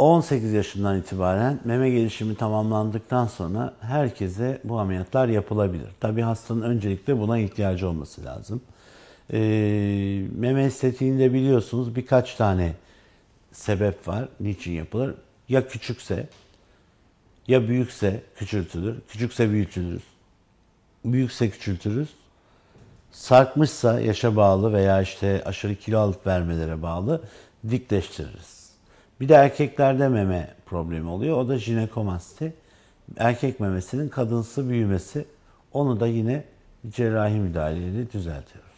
18 yaşından itibaren meme gelişimi tamamlandıktan sonra herkese bu ameliyatlar yapılabilir. Tabi hastanın öncelikle buna ihtiyacı olması lazım. E, meme estetiğinde biliyorsunuz birkaç tane sebep var. Niçin yapılır? Ya küçükse ya büyükse küçültülür. Küçükse büyütülürüz. Büyükse küçültürüz. Sarkmışsa yaşa bağlı veya işte aşırı kilo alıp vermelere bağlı dikleştiririz. Bir de erkeklerde meme problemi oluyor. O da jinekomasti. Erkek memesinin kadınsı büyümesi. Onu da yine cerrahi müdahaleyle düzeltiyoruz.